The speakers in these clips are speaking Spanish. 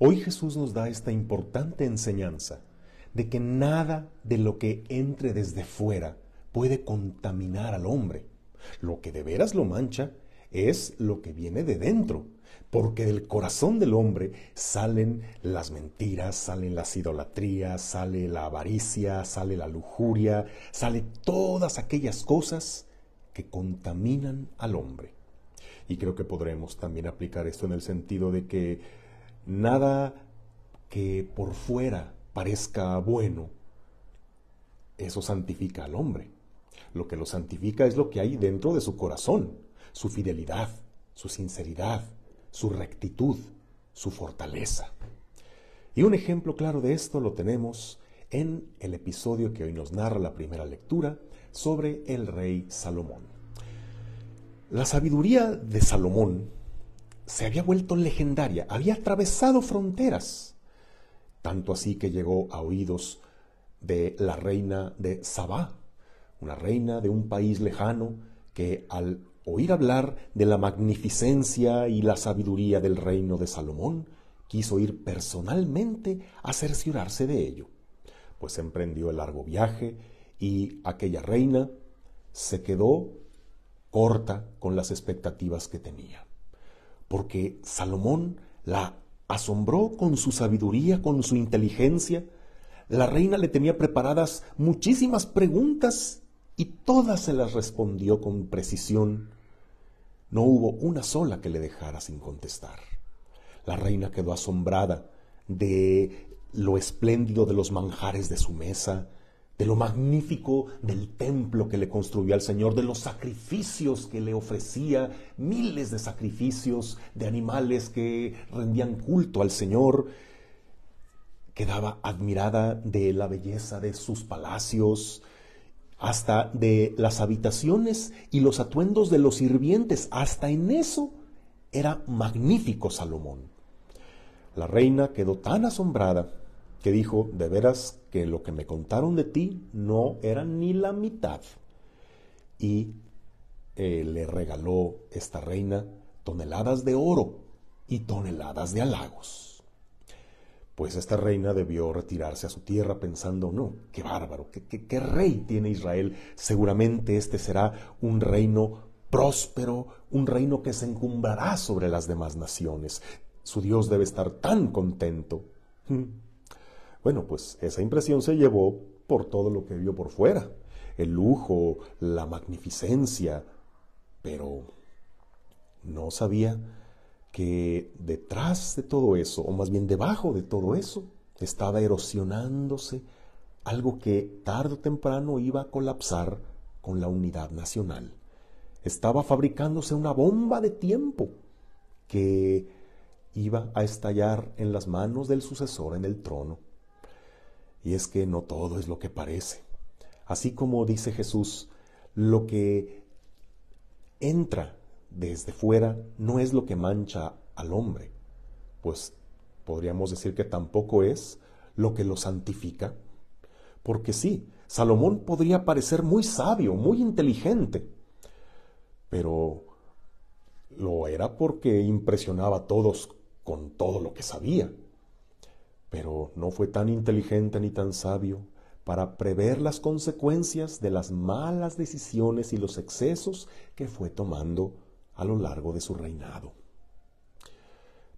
Hoy Jesús nos da esta importante enseñanza de que nada de lo que entre desde fuera puede contaminar al hombre. Lo que de veras lo mancha es lo que viene de dentro, porque del corazón del hombre salen las mentiras, salen las idolatrías, sale la avaricia, sale la lujuria, sale todas aquellas cosas que contaminan al hombre. Y creo que podremos también aplicar esto en el sentido de que nada que por fuera parezca bueno, eso santifica al hombre. Lo que lo santifica es lo que hay dentro de su corazón, su fidelidad, su sinceridad, su rectitud, su fortaleza. Y un ejemplo claro de esto lo tenemos en el episodio que hoy nos narra la primera lectura sobre el rey Salomón. La sabiduría de Salomón se había vuelto legendaria, había atravesado fronteras, tanto así que llegó a oídos de la reina de Sabá, una reina de un país lejano que al oír hablar de la magnificencia y la sabiduría del reino de Salomón, quiso ir personalmente a cerciorarse de ello, pues emprendió el largo viaje y aquella reina se quedó corta con las expectativas que tenía porque Salomón la asombró con su sabiduría, con su inteligencia. La reina le tenía preparadas muchísimas preguntas y todas se las respondió con precisión. No hubo una sola que le dejara sin contestar. La reina quedó asombrada de lo espléndido de los manjares de su mesa, de lo magnífico del templo que le construyó al Señor, de los sacrificios que le ofrecía, miles de sacrificios de animales que rendían culto al Señor. Quedaba admirada de la belleza de sus palacios, hasta de las habitaciones y los atuendos de los sirvientes. Hasta en eso era magnífico Salomón. La reina quedó tan asombrada que dijo, de veras que lo que me contaron de ti no era ni la mitad. Y eh, le regaló esta reina toneladas de oro y toneladas de halagos. Pues esta reina debió retirarse a su tierra pensando, no, qué bárbaro, qué, qué rey tiene Israel. Seguramente este será un reino próspero, un reino que se encumbrará sobre las demás naciones. Su Dios debe estar tan contento. Bueno, pues esa impresión se llevó por todo lo que vio por fuera, el lujo, la magnificencia, pero no sabía que detrás de todo eso, o más bien debajo de todo eso, estaba erosionándose algo que tarde o temprano iba a colapsar con la unidad nacional. Estaba fabricándose una bomba de tiempo que iba a estallar en las manos del sucesor en el trono y es que no todo es lo que parece. Así como dice Jesús, lo que entra desde fuera no es lo que mancha al hombre, pues podríamos decir que tampoco es lo que lo santifica. Porque sí, Salomón podría parecer muy sabio, muy inteligente, pero lo era porque impresionaba a todos con todo lo que sabía pero no fue tan inteligente ni tan sabio para prever las consecuencias de las malas decisiones y los excesos que fue tomando a lo largo de su reinado.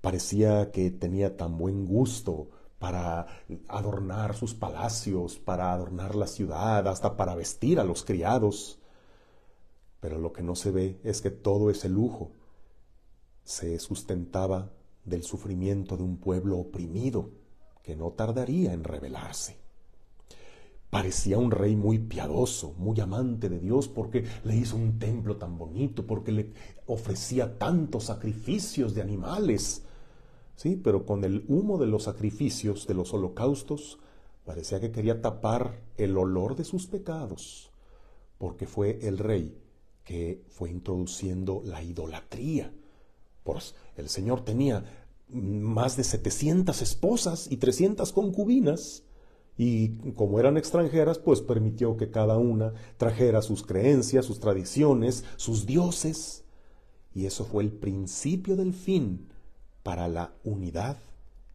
Parecía que tenía tan buen gusto para adornar sus palacios, para adornar la ciudad, hasta para vestir a los criados. Pero lo que no se ve es que todo ese lujo se sustentaba del sufrimiento de un pueblo oprimido que no tardaría en revelarse. Parecía un rey muy piadoso, muy amante de Dios, porque le hizo un templo tan bonito, porque le ofrecía tantos sacrificios de animales. Sí, pero con el humo de los sacrificios, de los holocaustos, parecía que quería tapar el olor de sus pecados, porque fue el rey que fue introduciendo la idolatría. Pues el Señor tenía más de 700 esposas y 300 concubinas, y como eran extranjeras, pues permitió que cada una trajera sus creencias, sus tradiciones, sus dioses, y eso fue el principio del fin para la unidad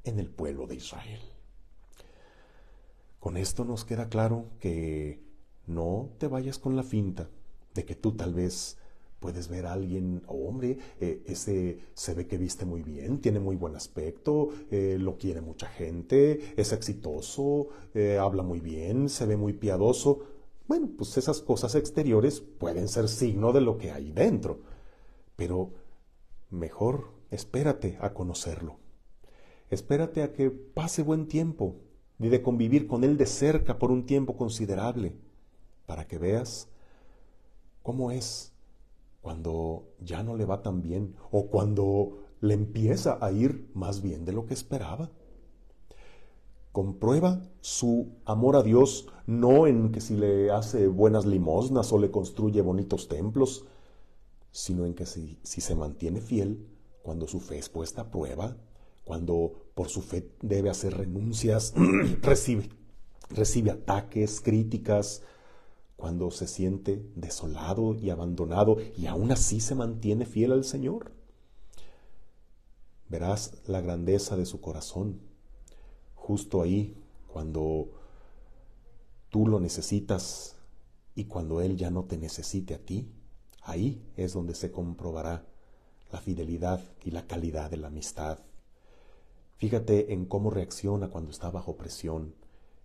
en el pueblo de Israel. Con esto nos queda claro que no te vayas con la finta de que tú tal vez puedes ver a alguien, oh, hombre, eh, ese se ve que viste muy bien, tiene muy buen aspecto, eh, lo quiere mucha gente, es exitoso, eh, habla muy bien, se ve muy piadoso. Bueno, pues esas cosas exteriores pueden ser signo de lo que hay dentro, pero mejor espérate a conocerlo. Espérate a que pase buen tiempo y de convivir con él de cerca por un tiempo considerable, para que veas cómo es cuando ya no le va tan bien o cuando le empieza a ir más bien de lo que esperaba. Comprueba su amor a Dios no en que si le hace buenas limosnas o le construye bonitos templos, sino en que si, se mantiene fiel cuando su fe es puesta a prueba, cuando por su fe debe hacer renuncias, recibe, recibe ataques, críticas, cuando se siente desolado y abandonado y aún así se mantiene fiel al Señor. Verás la grandeza de su corazón justo ahí cuando tú lo necesitas y cuando Él ya no te necesite a ti. Ahí es donde se comprobará la fidelidad y la calidad de la amistad. Fíjate en cómo reacciona cuando está bajo presión,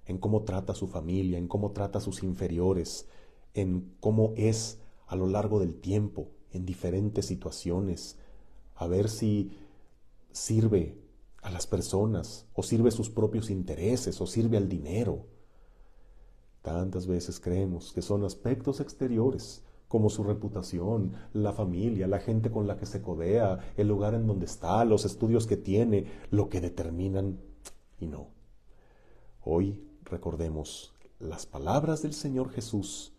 en cómo trata a su familia, en cómo trata a sus inferiores, en cómo es a lo largo del tiempo, en diferentes situaciones, a ver si sirve a las personas, o sirve sus propios intereses, o sirve al dinero. Tantas veces creemos que son aspectos exteriores, como su reputación, la familia, la gente con la que se codea, el lugar en donde está, los estudios que tiene, lo que determinan, y no. Hoy recordemos las palabras del Señor Jesús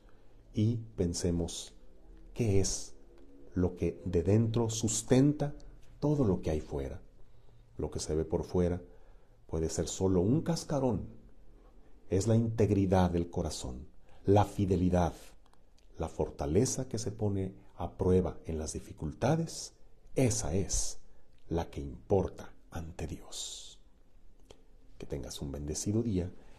y pensemos qué es lo que de dentro sustenta todo lo que hay fuera. Lo que se ve por fuera puede ser solo un cascarón. Es la integridad del corazón, la fidelidad, la fortaleza que se pone a prueba en las dificultades. Esa es la que importa ante Dios. Que tengas un bendecido día